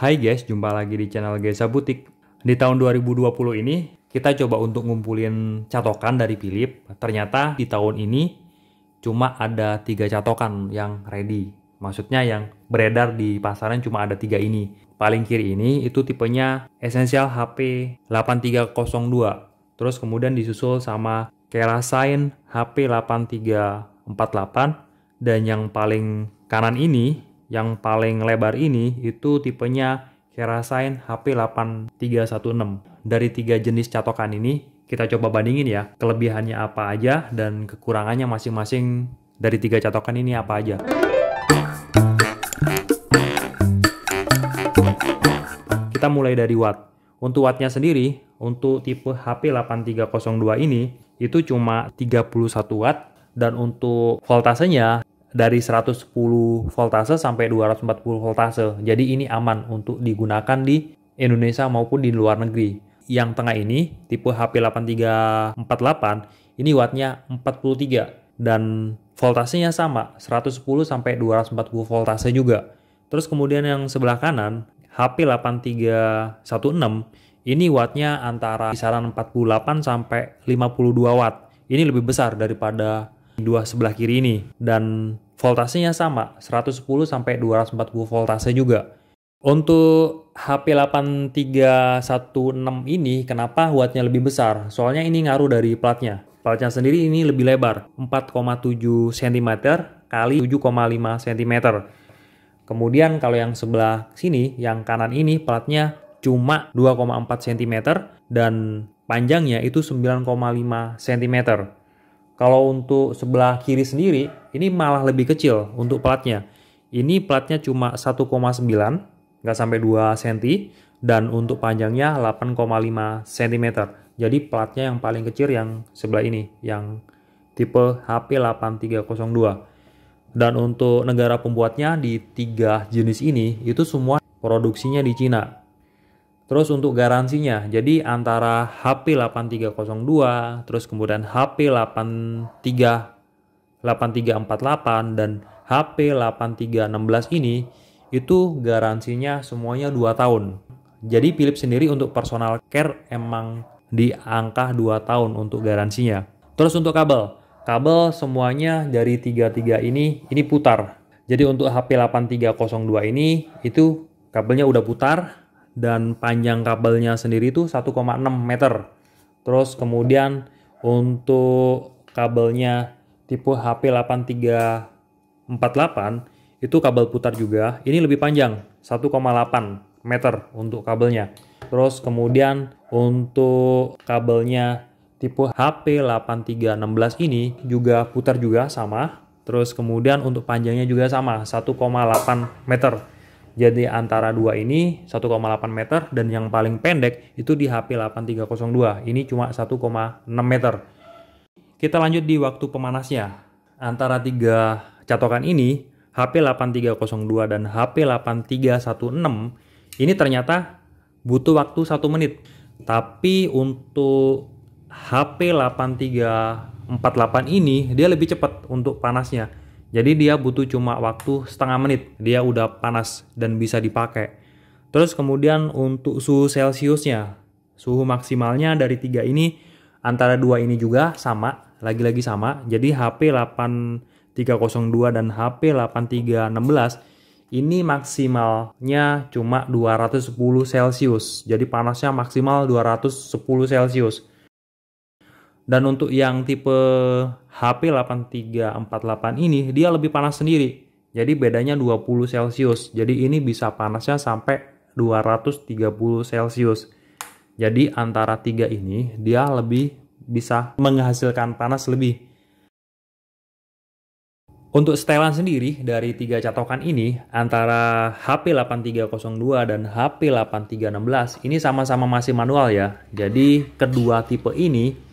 Hai guys, jumpa lagi di channel Gesa Butik. Di tahun 2020 ini, kita coba untuk ngumpulin catokan dari Philip. Ternyata di tahun ini cuma ada tiga catokan yang ready. Maksudnya yang beredar di pasaran cuma ada tiga ini. Paling kiri ini itu tipenya Essential HP 8302. Terus kemudian disusul sama Kerasain HP 8348. Dan yang paling kanan ini yang paling lebar ini itu tipenya Kerasain HP8316. Dari tiga jenis catokan ini, kita coba bandingin ya, kelebihannya apa aja dan kekurangannya masing-masing dari tiga catokan ini apa aja. Kita mulai dari watt. Untuk wattnya sendiri, untuk tipe HP8302 ini, itu cuma 31 watt, dan untuk voltasenya dari 110 voltase sampai 240 voltase. Jadi ini aman untuk digunakan di Indonesia maupun di luar negeri. Yang tengah ini, tipe HP8348, ini wattnya 43 dan voltasenya sama, 110 sampai 240 voltase juga. Terus kemudian yang sebelah kanan, HP8316, ini wattnya antara kisaran 48 sampai 52 watt. Ini lebih besar daripada dua sebelah kiri ini dan voltasenya sama, 110 sampai 240 voltase juga. Untuk HP 8316 ini kenapa wattnya lebih besar? Soalnya ini ngaruh dari platnya. Platnya sendiri ini lebih lebar, 4,7 cm kali 7,5 cm. Kemudian kalau yang sebelah sini, yang kanan ini platnya cuma 2,4 cm dan panjangnya itu 9,5 cm. Kalau untuk sebelah kiri sendiri, ini malah lebih kecil untuk platnya. Ini platnya cuma 1,9, nggak sampai 2 cm, dan untuk panjangnya 8,5 cm. Jadi platnya yang paling kecil yang sebelah ini, yang tipe HP8302. Dan untuk negara pembuatnya di tiga jenis ini, itu semua produksinya di Cina. Terus untuk garansinya, jadi antara HP8302, terus kemudian HP83 8348 dan HP8316 ini itu garansinya semuanya 2 tahun. Jadi Philips sendiri untuk personal care emang di angka 2 tahun untuk garansinya. Terus untuk kabel, kabel semuanya dari 33 ini ini putar. Jadi untuk HP8302 ini itu kabelnya udah putar, dan panjang kabelnya sendiri itu 1,6 meter. Terus kemudian untuk kabelnya tipe HP8348 itu kabel putar juga. Ini lebih panjang 1,8 meter untuk kabelnya. Terus kemudian untuk kabelnya tipe HP8316 ini juga putar juga sama. Terus kemudian untuk panjangnya juga sama 1,8 meter. Jadi antara dua ini 1,8 meter dan yang paling pendek itu di HP 8302. Ini cuma 1,6 meter. Kita lanjut di waktu pemanasnya. Antara tiga catokan ini, HP 8302 dan HP 8316 ini ternyata butuh waktu satu menit. Tapi untuk HP 8348 ini dia lebih cepat untuk panasnya jadi dia butuh cuma waktu setengah menit, dia udah panas dan bisa dipakai. Terus kemudian untuk suhu Celciusnya, suhu maksimalnya dari tiga ini antara dua ini juga sama, lagi-lagi sama. Jadi HP 8302 dan HP 8316 ini maksimalnya cuma 210 Celcius. Jadi panasnya maksimal 210 Celcius. Dan untuk yang tipe HP8348 ini dia lebih panas sendiri. Jadi bedanya 20 Celcius. Jadi ini bisa panasnya sampai 230 Celcius. Jadi antara tiga ini dia lebih bisa menghasilkan panas lebih. Untuk setelan sendiri dari tiga catokan ini antara HP8302 dan HP8316 ini sama-sama masih manual ya. Jadi kedua tipe ini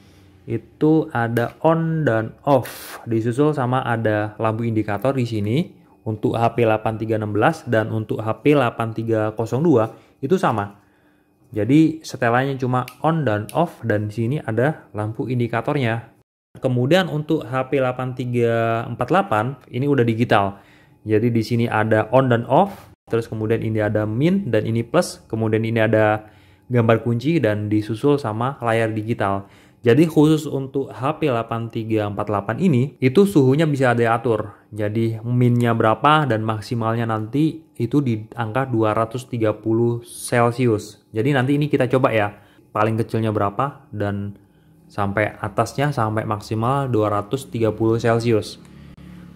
itu ada on dan off disusul sama ada lampu indikator di sini untuk HP 8316 dan untuk HP 8302 itu sama. Jadi setelannya cuma on dan off dan di sini ada lampu indikatornya. Kemudian untuk HP 8348 ini udah digital. Jadi di sini ada on dan off, terus kemudian ini ada min dan ini plus, kemudian ini ada gambar kunci dan disusul sama layar digital. Jadi khusus untuk HP 8348 ini itu suhunya bisa diatur. Jadi minnya berapa dan maksimalnya nanti itu di angka 230 Celcius. Jadi nanti ini kita coba ya paling kecilnya berapa dan sampai atasnya sampai maksimal 230 Celcius.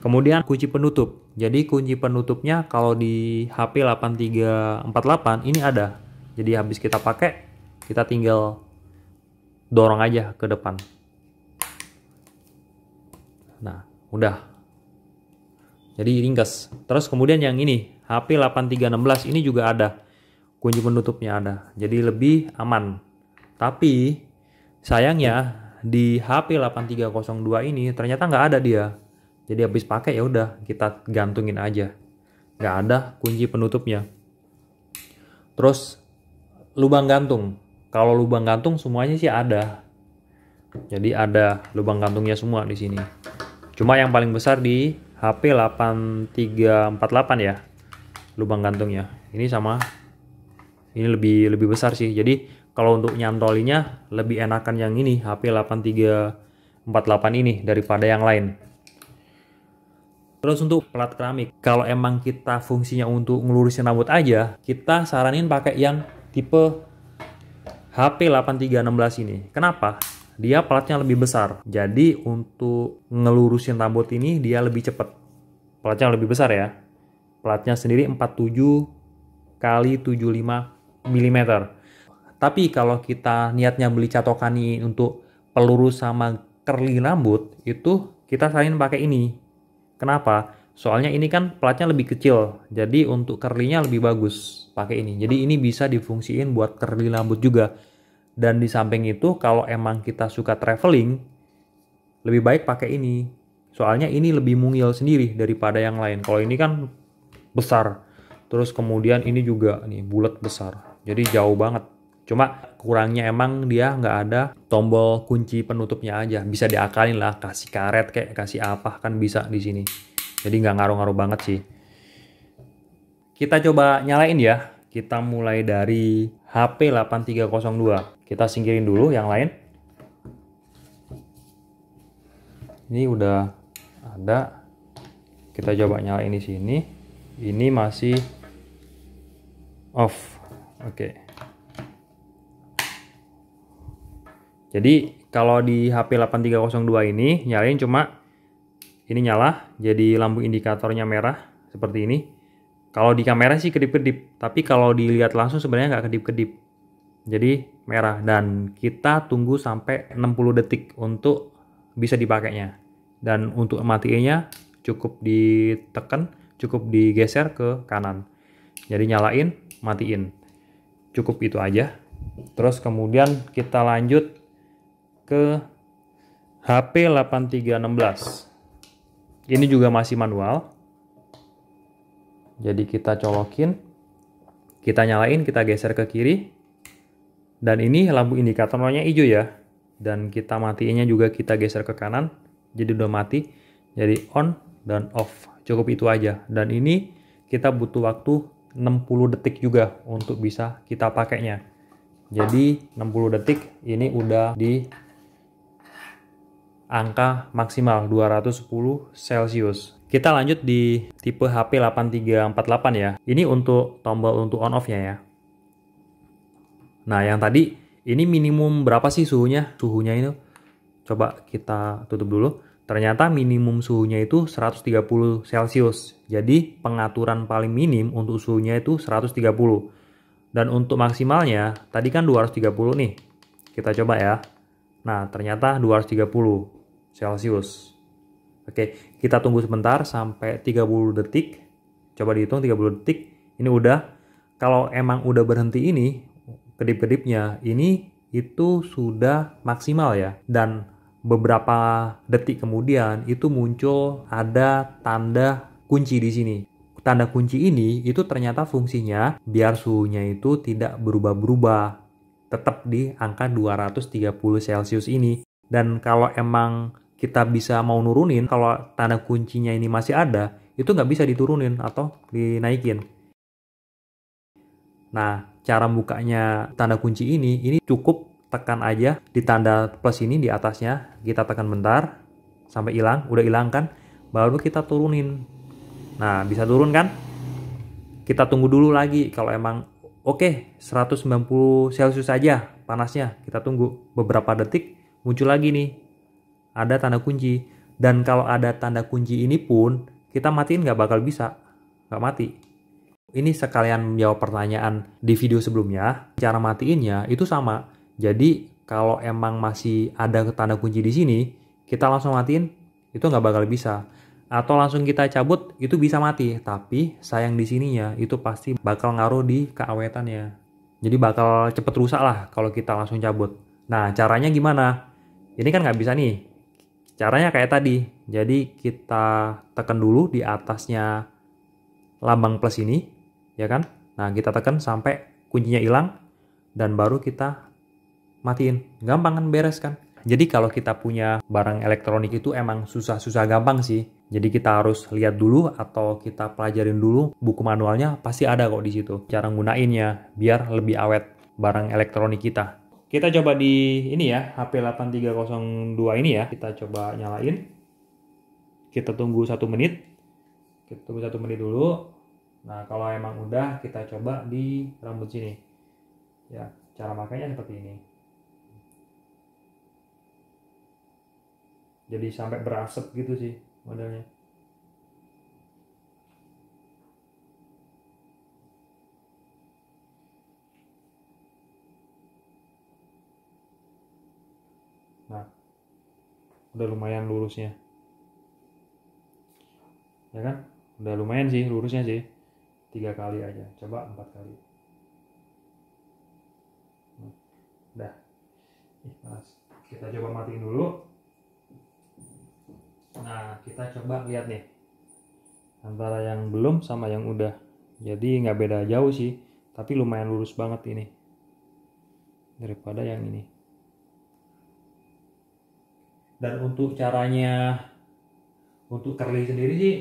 Kemudian kunci penutup. Jadi kunci penutupnya kalau di HP 8348 ini ada. Jadi habis kita pakai, kita tinggal dorong aja ke depan. Nah, udah. Jadi ringkas. Terus kemudian yang ini, HP 8316 ini juga ada. Kunci penutupnya ada. Jadi lebih aman. Tapi sayangnya di HP 8302 ini ternyata nggak ada dia. Jadi habis pakai ya udah kita gantungin aja. Nggak ada kunci penutupnya. Terus lubang gantung kalau lubang gantung semuanya sih ada. Jadi ada lubang gantungnya semua di sini. Cuma yang paling besar di HP 8348 ya. Lubang gantungnya. Ini sama ini lebih lebih besar sih. Jadi kalau untuk nyantolinya lebih enakan yang ini HP 8348 ini daripada yang lain. Terus untuk pelat keramik, kalau emang kita fungsinya untuk ngelurusin rambut aja, kita saranin pakai yang tipe HP 8316 ini. Kenapa? Dia platnya lebih besar. Jadi untuk ngelurusin rambut ini dia lebih cepat. Platnya lebih besar ya. Platnya sendiri 47 kali 75 mm. Tapi kalau kita niatnya beli catokan ini untuk pelurus sama curly rambut itu kita selain pakai ini. Kenapa? Soalnya ini kan platnya lebih kecil, jadi untuk nya lebih bagus pakai ini. Jadi ini bisa difungsiin buat curly rambut juga. Dan di samping itu kalau emang kita suka traveling, lebih baik pakai ini. Soalnya ini lebih mungil sendiri daripada yang lain. Kalau ini kan besar, terus kemudian ini juga nih bulat besar, jadi jauh banget. Cuma kurangnya emang dia nggak ada tombol kunci penutupnya aja. Bisa diakalin lah, kasih karet kayak kasih apa kan bisa di sini. Jadi nggak ngaruh-ngaruh banget sih. Kita coba nyalain ya. Kita mulai dari HP 8302. Kita singkirin dulu yang lain. Ini udah ada. Kita coba nyalain di sini. Ini masih off. Oke. Jadi kalau di HP 8302 ini nyalain cuma ini nyala, jadi lampu indikatornya merah seperti ini. Kalau di kamera sih kedip-kedip, tapi kalau dilihat langsung sebenarnya nggak kedip-kedip. Jadi merah dan kita tunggu sampai 60 detik untuk bisa dipakainya. Dan untuk matiinnya cukup ditekan, cukup digeser ke kanan. Jadi nyalain, matiin. Cukup itu aja. Terus kemudian kita lanjut ke HP 8316. Ini juga masih manual. Jadi kita colokin, kita nyalain, kita geser ke kiri. Dan ini lampu indikatornya hijau ya. Dan kita matiinnya juga kita geser ke kanan. Jadi udah mati. Jadi on dan off. Cukup itu aja. Dan ini kita butuh waktu 60 detik juga untuk bisa kita pakainya. Jadi 60 detik ini udah di angka maksimal 210 Celcius. Kita lanjut di tipe HP 8348 ya. Ini untuk tombol untuk on off-nya ya. Nah, yang tadi ini minimum berapa sih suhunya? Suhunya itu coba kita tutup dulu. Ternyata minimum suhunya itu 130 Celcius. Jadi pengaturan paling minim untuk suhunya itu 130. Dan untuk maksimalnya tadi kan 230 nih. Kita coba ya. Nah, ternyata 230. Celsius. Oke, kita tunggu sebentar sampai 30 detik. Coba dihitung 30 detik. Ini udah kalau emang udah berhenti ini kedip-kedipnya ini itu sudah maksimal ya dan beberapa detik kemudian itu muncul ada tanda kunci di sini. Tanda kunci ini itu ternyata fungsinya biar suhunya itu tidak berubah-berubah, tetap di angka 230 Celcius ini. Dan kalau emang kita bisa mau nurunin kalau tanda kuncinya ini masih ada itu nggak bisa diturunin atau dinaikin nah cara bukanya tanda kunci ini ini cukup tekan aja di tanda plus ini di atasnya kita tekan bentar sampai hilang udah hilang kan baru kita turunin nah bisa turun kan kita tunggu dulu lagi kalau emang oke okay, 190 celcius saja panasnya kita tunggu beberapa detik muncul lagi nih ada tanda kunci. Dan kalau ada tanda kunci ini pun, kita matiin nggak bakal bisa. Nggak mati. Ini sekalian menjawab pertanyaan di video sebelumnya, cara matiinnya itu sama. Jadi kalau emang masih ada tanda kunci di sini, kita langsung matiin, itu nggak bakal bisa. Atau langsung kita cabut, itu bisa mati. Tapi sayang di sininya, itu pasti bakal ngaruh di keawetannya. Jadi bakal cepet rusak lah kalau kita langsung cabut. Nah, caranya gimana? Ini kan nggak bisa nih, Caranya kayak tadi. Jadi kita tekan dulu di atasnya lambang plus ini, ya kan? Nah, kita tekan sampai kuncinya hilang dan baru kita matiin. Gampang kan beres kan? Jadi kalau kita punya barang elektronik itu emang susah-susah gampang sih. Jadi kita harus lihat dulu atau kita pelajarin dulu buku manualnya pasti ada kok di situ. Cara gunainnya biar lebih awet barang elektronik kita. Kita coba di ini ya, HP8302 ini ya. Kita coba nyalain. Kita tunggu satu menit. Kita tunggu satu menit dulu. Nah, kalau emang udah, kita coba di rambut sini. Ya, cara makainya seperti ini. Jadi sampai berasap gitu sih modelnya. nah udah lumayan lurusnya ya kan udah lumayan sih lurusnya sih tiga kali aja coba empat kali udah nah, Ih, mas kita coba matiin dulu nah kita coba lihat nih antara yang belum sama yang udah jadi nggak beda jauh sih tapi lumayan lurus banget ini daripada yang ini dan untuk caranya untuk curly sendiri sih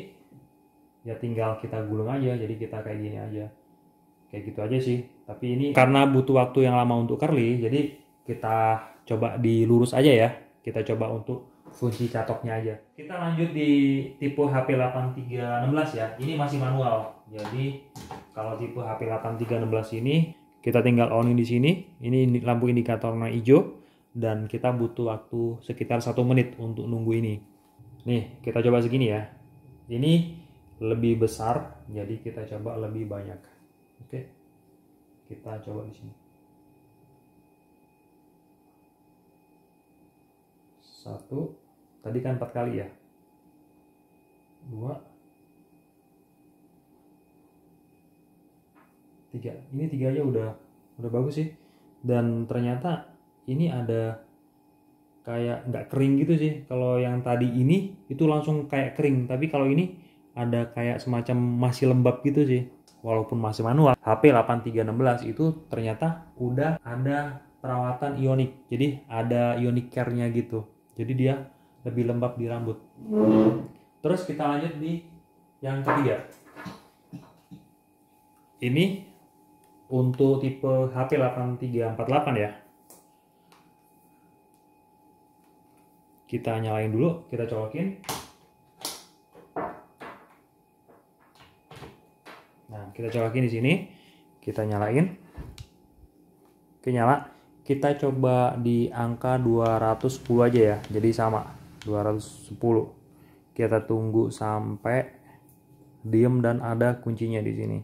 ya tinggal kita gulung aja jadi kita kayak gini aja kayak gitu aja sih tapi ini karena butuh waktu yang lama untuk curly jadi kita coba dilurus aja ya kita coba untuk fungsi catoknya aja kita lanjut di tipe HP 8316 ya ini masih manual jadi kalau tipe HP 8316 ini kita tinggal onin di sini ini lampu indikatornya hijau dan kita butuh waktu sekitar satu menit untuk nunggu ini. Nih, kita coba segini ya. Ini lebih besar, jadi kita coba lebih banyak. Oke, kita coba di sini. Satu, tadi kan empat kali ya. Dua, tiga. Ini tiga aja udah udah bagus sih. Dan ternyata ini ada kayak nggak kering gitu sih kalau yang tadi ini itu langsung kayak kering tapi kalau ini ada kayak semacam masih lembab gitu sih walaupun masih manual HP 8316 itu ternyata udah ada perawatan ionik jadi ada ionik care-nya gitu jadi dia lebih lembab di rambut terus kita lanjut di yang ketiga ini untuk tipe HP 8348 ya kita nyalain dulu kita colokin nah kita colokin di sini kita nyalain oke nyala kita coba di angka 210 aja ya jadi sama 210 kita tunggu sampai diem dan ada kuncinya di sini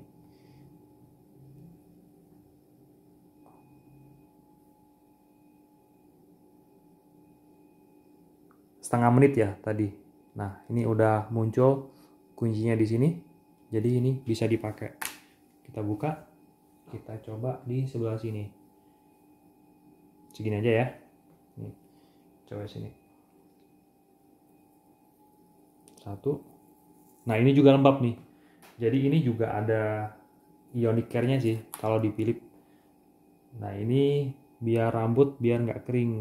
setengah menit ya tadi. Nah, ini udah muncul kuncinya di sini. Jadi ini bisa dipakai. Kita buka, kita coba di sebelah sini. Segini aja ya. Nih, coba sini. Satu. Nah, ini juga lembab nih. Jadi ini juga ada ionic care-nya sih kalau di Nah, ini biar rambut biar nggak kering.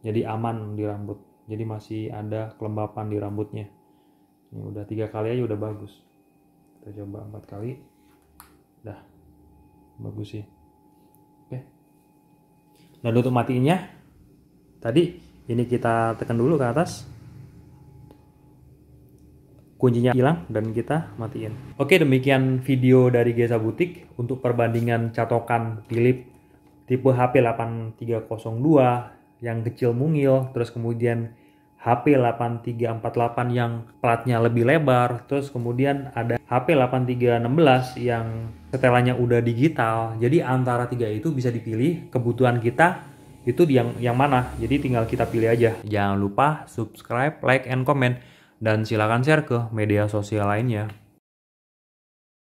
Jadi aman di rambut jadi masih ada kelembapan di rambutnya ini udah tiga kali aja udah bagus kita coba empat kali dah bagus sih oke dan nah, untuk matiinnya tadi ini kita tekan dulu ke atas kuncinya hilang dan kita matiin. Oke demikian video dari Gesa Butik untuk perbandingan catokan Philips tipe HP 8302 yang kecil mungil, terus kemudian HP 8348 yang platnya lebih lebar, terus kemudian ada HP 8316 yang setelannya udah digital. Jadi antara tiga itu bisa dipilih kebutuhan kita itu yang yang mana. Jadi tinggal kita pilih aja. Jangan lupa subscribe, like, and comment dan silakan share ke media sosial lainnya.